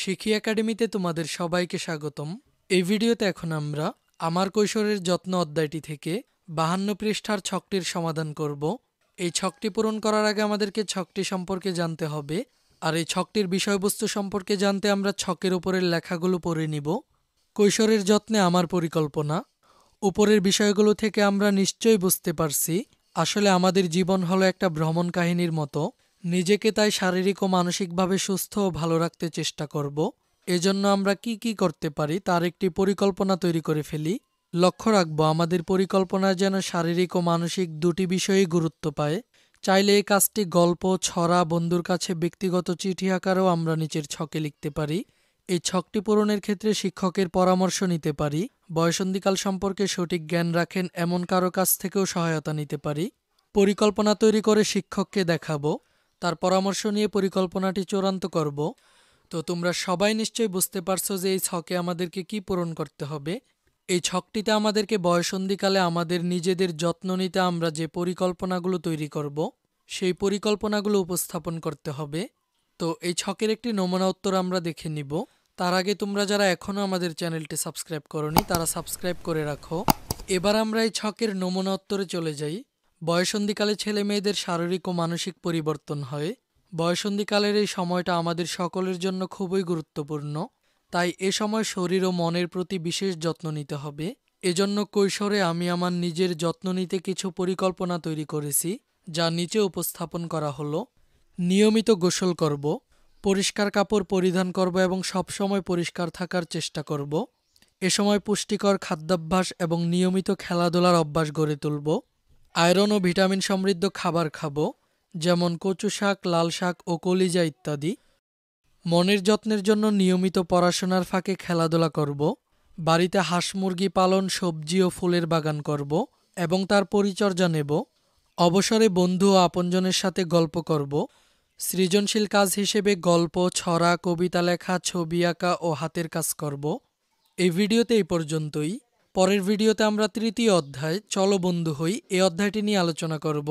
শিখি একাডেমিতে তোমাদের সবাইকে স্বাগতম এই ভিডিওতে এখন আমরা আমার কৈশোরের যত্ন অধ্যায়টি থেকে বাহান্ন পৃষ্ঠার ছকটির সমাধান করব এই ছকটি পূরণ করার আগে আমাদেরকে ছকটি সম্পর্কে জানতে হবে আর এই ছকটির বিষয়বস্তু সম্পর্কে জানতে আমরা ছকের উপরের লেখাগুলো পড়ে নিব কৈশোরের যত্নে আমার পরিকল্পনা উপরের বিষয়গুলো থেকে আমরা নিশ্চয়ই বুঝতে পারছি আসলে আমাদের জীবন হলো একটা ভ্রমণ কাহিনীর মতো নিজেকে তাই শারীরিক ও মানসিকভাবে সুস্থ ও ভালো রাখতে চেষ্টা করব এজন্য আমরা কি কি করতে পারি তার একটি পরিকল্পনা তৈরি করে ফেলি লক্ষ্য রাখব আমাদের পরিকল্পনা যেন শারীরিক ও মানসিক দুটি বিষয়েই গুরুত্ব পায় চাইলে এই কাজটি গল্প ছড়া বন্ধুর কাছে ব্যক্তিগত চিঠি আকারেও আমরা নিচের ছকে লিখতে পারি এই ছকটি পূরণের ক্ষেত্রে শিক্ষকের পরামর্শ নিতে পারি বয়সন্ধিকাল সম্পর্কে সঠিক জ্ঞান রাখেন এমন কারো কাছ থেকেও সহায়তা নিতে পারি পরিকল্পনা তৈরি করে শিক্ষককে দেখাবো তার পরামর্শ নিয়ে পরিকল্পনাটি চূড়ান্ত করব তো তোমরা সবাই নিশ্চয়ই বুঝতে পারছো যে এই ছকে আমাদেরকে কি পূরণ করতে হবে এই ছকটিতে আমাদেরকে বয়সন্ধিকালে আমাদের নিজেদের যত্ন নিতে আমরা যে পরিকল্পনাগুলো তৈরি করব সেই পরিকল্পনাগুলো উপস্থাপন করতে হবে তো এই ছকের একটি নমুনা উত্তর আমরা দেখে নিব তার আগে তোমরা যারা এখনও আমাদের চ্যানেলটি সাবস্ক্রাইব করনি তারা সাবস্ক্রাইব করে রাখো এবার আমরা এই ছকের নমুনা উত্তরে চলে যাই বয়সন্ধিকালে ছেলে মেয়েদের শারীরিক ও মানসিক পরিবর্তন হয় বয়সন্ধিকালের এই সময়টা আমাদের সকলের জন্য খুবই গুরুত্বপূর্ণ তাই এ সময় শরীর ও মনের প্রতি বিশেষ যত্ন নিতে হবে এজন্য কৈশোরে আমি আমার নিজের যত্ন নিতে কিছু পরিকল্পনা তৈরি করেছি যা নিচে উপস্থাপন করা হলো নিয়মিত গোসল করব পরিষ্কার কাপড় পরিধান করব এবং সবসময় পরিষ্কার থাকার চেষ্টা করব এ সময় পুষ্টিকর খাদ্যাভ্যাস এবং নিয়মিত খেলাধুলার অভ্যাস গড়ে তুলব আয়রন ও ভিটামিন সমৃদ্ধ খাবার খাবো যেমন কচু শাক লাল শাক ও কলিজা ইত্যাদি মনের যত্নের জন্য নিয়মিত পড়াশোনার ফাঁকে খেলাধুলা করব বাড়িতে হাঁস মুরগি পালন সবজি ও ফুলের বাগান করব এবং তার পরিচর্যা নেব অবসরে বন্ধু ও আপনজনের সাথে গল্প করব সৃজনশীল কাজ হিসেবে গল্প ছড়া কবিতা লেখা ছবি আঁকা ও হাতের কাজ করব এই ভিডিওতে এই পর্যন্তই পরের ভিডিওতে আমরা তৃতীয় অধ্যায় চলো বন্ধু হই এই অধ্যায়টি নিয়ে আলোচনা করব